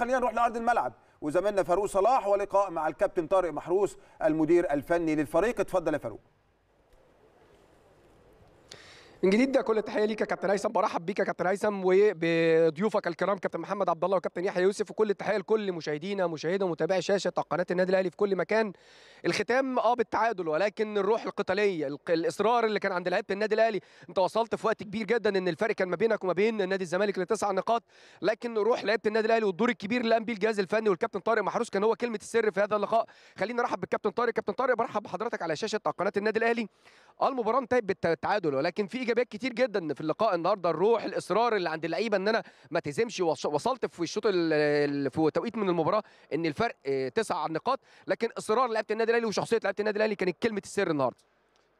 خلينا نروح لارض الملعب وزميلنا فاروق صلاح ولقاء مع الكابتن طارق محروس المدير الفني للفريق اتفضل يا فاروق من جديد كل التحيه ليك يا كابتن هيثم برحب بيك يا كابتن هيثم وبضيوفك الكرام كابتن محمد عبد الله وكابتن يحيى يوسف وكل التحيه لكل مشاهدينا مشاهدي ومتابعي شاشه قناه النادي الاهلي في كل مكان الختام اه بالتعادل ولكن الروح القتاليه الاصرار اللي كان عند لعيبه النادي الاهلي انت وصلت في وقت كبير جدا ان الفرق كان ما بينك وما بين نادي الزمالك لتسع نقاط لكن روح لعيبه النادي الاهلي والدور الكبير اللي قام بيه الجهاز الفني والكابتن طارق محروس كان هو كلمه السر في هذا اللقاء خلينا نرحب بالكابتن طارق كابتن طارق برحب بحضرتك على شاشه قناه النادي الاهلي آه، المباراه انتهت بالتعادل ولكن في ايجابيات كتير جدا في اللقاء النهارده الروح الاصرار اللي عند اللعيبه ان انا ما تهزمش وصلت في الشوط في توقيت من المباراه ان الفرق آه، تسع نقاط لكن اصرار لعيبه النادي الاهلي وشخصيه لعيبه النادي الاهلي كانت كلمه السر النهارده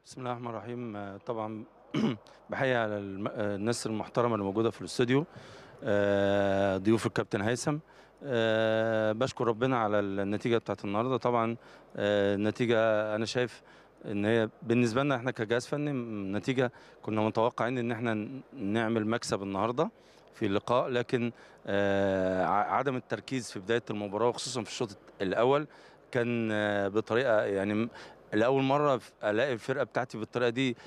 بسم الله الرحمن الرحيم آه، طبعا بحيي على آه، الناس المحترمه اللي موجوده في الاستوديو ضيوف الكابتن هيثم بشكر ربنا على النتيجه بتاعت النهارده طبعا النتيجه انا شايف ان هي بالنسبه لنا احنا كجهاز فني نتيجه كنا متوقعين ان احنا نعمل مكسب النهارده في اللقاء لكن آه، عدم التركيز في بدايه المباراه وخصوصا في الشوط الاول كان آه، بطريقه يعني لاول مره الاقي الفرقه بتاعتي بالطريقه دي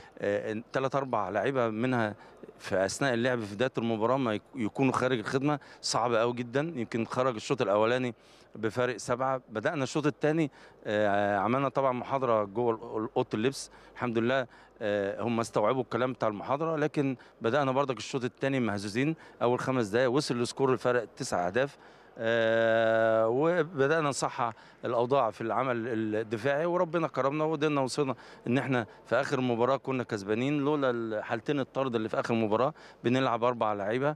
ثلاث آه، اربع لعيبه منها في اثناء اللعب في بدايه المباراه ما يكونوا خارج الخدمه صعب قوي جدا يمكن خرج الشوط الاولاني بفارق سبعه بدانا الشوط الثاني آه، عملنا طبعا محاضره جوه اوضه اللبس الحمد لله آه، هم استوعبوا الكلام بتاع المحاضره لكن بدانا برضك الشوط الثاني مهزوزين اول خمس دقائق وصل السكور الفرق تسع اهداف آه، وبدانا نصحح الاوضاع في العمل الدفاعي وربنا كرمنا وقدرنا وصلنا ان احنا في اخر مباراه كنا كسبانين لولا حالتين الطرد اللي في اخر مباراه بنلعب اربع لعيبه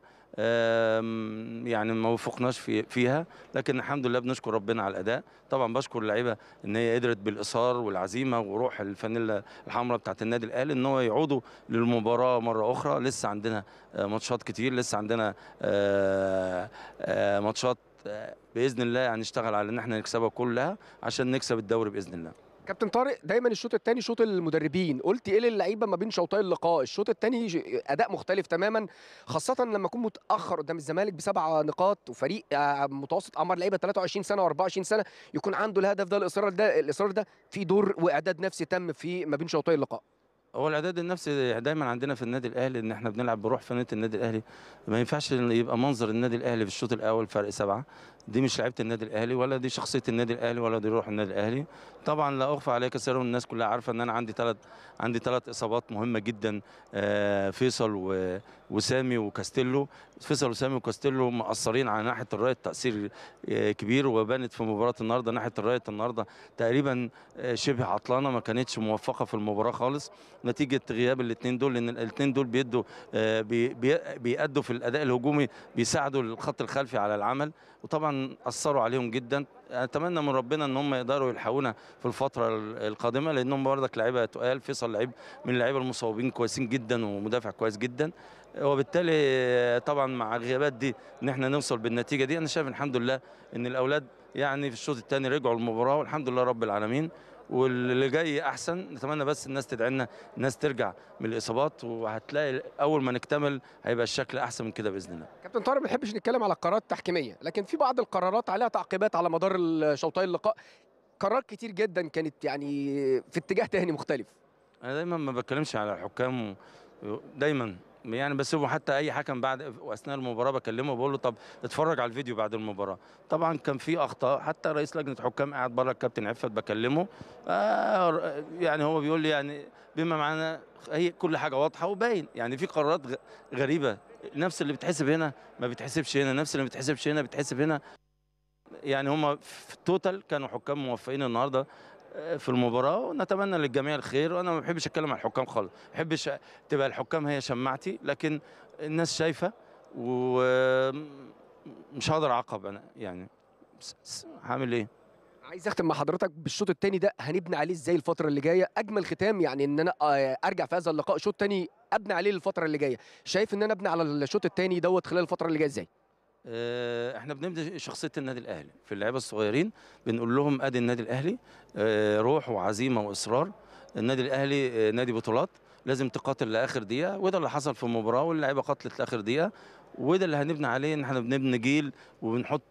يعني ما وفقناش في فيها لكن الحمد لله بنشكر ربنا على الاداء طبعا بشكر اللعيبه ان هي قدرت بالاصرار والعزيمه وروح الفانيلا الحمراء بتاعه النادي الاهلي ان هو يعودوا للمباراه مره اخرى لسه عندنا آه، ماتشات كتير لسه عندنا آه، ماتشات باذن الله هنشتغل يعني على ان احنا نكسبها كلها عشان نكسب الدوري باذن الله كابتن طارق دايما الشوط الثاني شوط المدربين قلت ايه للعيبه ما بين شوطي اللقاء الشوط الثاني اداء مختلف تماما خاصه لما اكون متاخر قدام الزمالك بسبع نقاط وفريق آه، متوسط اعمار لعيبه 23 سنه و24 سنه يكون عنده الهدف ده الاصرار ده الاصرار ده في دور واعداد نفسي تم في ما بين شوطي اللقاء هو الاعداد النفسي دايما عندنا في النادي الاهلي ان احنا بنلعب بروح فنيه النادي الاهلي ما ينفعش يبقى منظر النادي الاهلي في الشوط الاول فرق سبعه دي مش لعيبه النادي الاهلي ولا دي شخصيه النادي الاهلي ولا دي روح النادي الاهلي طبعا لا اخفى عليك سر الناس كلها عارفه ان انا عندي ثلاث عندي ثلاث اصابات مهمه جدا آه، فيصل وسامي وكاستيلو فيصل وسامي وكاستيلو مأثرين على ناحيه الرايه تاثير آه، كبير وبانت في مباراه النهارده ناحيه الرايه النهارده تقريبا آه، شبه عطلانه ما كانتش موفقه في المباراه خالص نتيجه غياب الاثنين دول لان الاثنين دول بيدوا آه، بيأدوا في الاداء الهجومي بيساعدوا الخط الخلفي على العمل وطبعا اثروا عليهم جدا اتمنى من ربنا ان هم يقدروا يلحقونا في الفتره القادمه لانهم برضك لعيبه تقال فيصل لعيب من اللعيبه المصابين كويسين جدا ومدافع كويس جدا وبالتالي آه، طبعا مع الغيابات دي ان احنا نوصل بالنتيجه دي انا شايف الحمد لله ان الاولاد يعني في الشوط الثاني رجعوا المباراه والحمد لله رب العالمين واللي جاي احسن نتمنى بس الناس تدعي لنا الناس ترجع من الاصابات وهتلاقي اول ما نكتمل هيبقى الشكل احسن من كده باذن الله كابتن طارق ما بنحبش نتكلم على قرارات تحكيميه لكن في بعض القرارات عليها تعقيبات على مدار شوطي اللقاء قرارات كتير جدا كانت يعني في اتجاه تاني مختلف انا دايما ما بتكلمش على الحكام دايما يعني بسيبه حتى اي حكم بعد واثناء المباراه بكلمه بقول له طب اتفرج على الفيديو بعد المباراه طبعا كان في اخطاء حتى رئيس لجنه حكام قاعد بره الكابتن عفت بكلمه آه يعني هو بيقول لي يعني بما معناه هي كل حاجه واضحه وباين يعني في قرارات غريبه نفس اللي بتحسب هنا ما بتحسبش هنا نفس اللي ما بتحسبش هنا بتحسب هنا يعني هم في التوتال كانوا حكام موفقين النهارده في المباراه ونتمنى للجميع الخير وانا ما بحبش اتكلم عن الحكام خالص ما بحبش تبقى الحكام هي شماعتي لكن الناس شايفه ومش هقدر اعقب انا يعني هعمل ايه عايز اختم مع حضرتك بالشوط الثاني ده هنبني عليه ازاي الفتره اللي جايه اجمل ختام يعني ان انا آه، ارجع في هذا اللقاء شوط ثاني ابني عليه الفتره اللي جايه شايف ان انا ابني على الشوط الثاني دوت خلال الفتره اللي جايه ازاي آه، احنا بنبني شخصيه النادي الاهلي في اللعيبه الصغيرين بنقول لهم ادي النادي الاهلي آه، روح وعزيمه واصرار النادي الاهلي آه، نادي بطولات لازم تقاتل لاخر دقيقه وده اللي حصل في المباراه واللعيبه قاتلت لاخر دقيقه وده اللي هنبني عليه ان احنا بنبني جيل وبنحط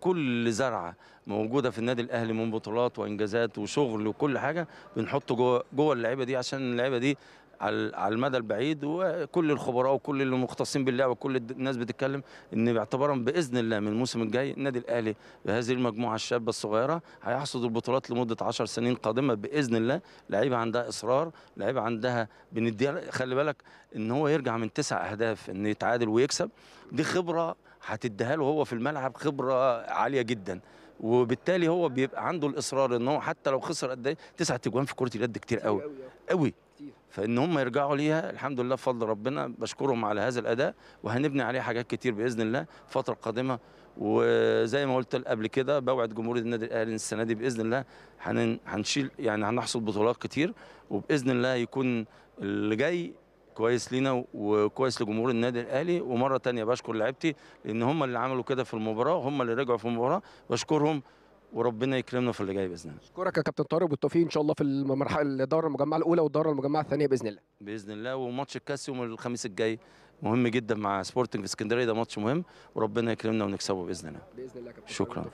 كل زرعه موجوده في النادي الاهلي من بطولات وانجازات وشغل وكل حاجه بنحطه جوه جوه اللعيبه دي عشان اللعيبه دي على المدى البعيد وكل الخبراء وكل المختصين بالله وكل الناس بتتكلم ان باعتبارا باذن الله من الموسم الجاي النادي الاهلي بهذه المجموعه الشابه الصغيره هيحصد البطولات لمده 10 سنين قادمه باذن الله لعيبه عندها اصرار لعيبه عندها بنديها خلي بالك ان هو يرجع من تسع اهداف ان يتعادل ويكسب دي خبره هتديها له هو في الملعب خبره عاليه جدا وبالتالي هو بيبقى عنده الاصرار ان هو حتى لو خسر قد ايه تسعة تجوان في كره اليد كتير قوي قوي آه. فان هم يرجعوا ليها الحمد لله بفضل ربنا بشكرهم على هذا الاداء وهنبني عليه حاجات كتير باذن الله الفتره القادمه وزي ما قلت قبل كده بوعد جمهور النادي الاهلي السنه دي باذن الله هنشيل يعني هنحصل بطولات كتير وباذن الله يكون اللي جاي كويس لينا وكويس لجمهور النادي الاهلي ومره ثانيه بشكر لعيبتي لان هم اللي عملوا كده في المباراه هم اللي رجعوا في المباراه بشكرهم وربنا يكرمنا في اللي جاي باذن الله. اشكرك يا كابتن طارق وبالتوفيق ان شاء الله في المرحله الدوره المجمعه الاولى والدوره المجمعه الثانيه باذن الله. باذن الله وماتش الكاس يوم الخميس الجاي مهم جدا مع سبورتنج في اسكندريه ده ماتش مهم وربنا يكرمنا ونكسبه باذن الله. باذن الله يا كابتن شكرا.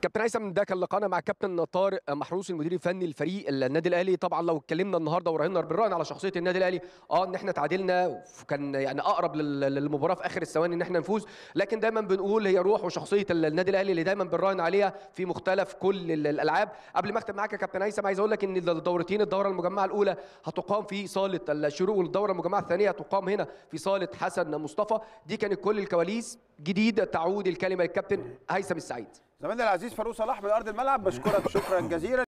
كابتن هيثم ده كان لقانا مع كابتن طارق محروس المدير الفني لفريق النادي الاهلي طبعا لو اتكلمنا النهارده وراهنا بالراهن على شخصيه النادي الاهلي اه ان احنا تعادلنا وكان يعني اقرب للمباراه في اخر الثواني ان احنا نفوز لكن دايما بنقول هي روح وشخصيه النادي الاهلي اللي دايما بنراهن عليها في مختلف كل الالعاب قبل ما اختم معاك يا كابتن هيثم عايز اقول لك ان الدورتين الدوره المجمعه الاولى هتقام في صاله الشروق والدوره المجمعه الثانيه هتقام هنا في صاله حسن مصطفى دي كانت كل الكواليس جديد تعود الكلمه للكابتن هيثم السعيد زميلنا العزيز فاروق صلاح من ارض الملعب بشكرك شكرا جزيلا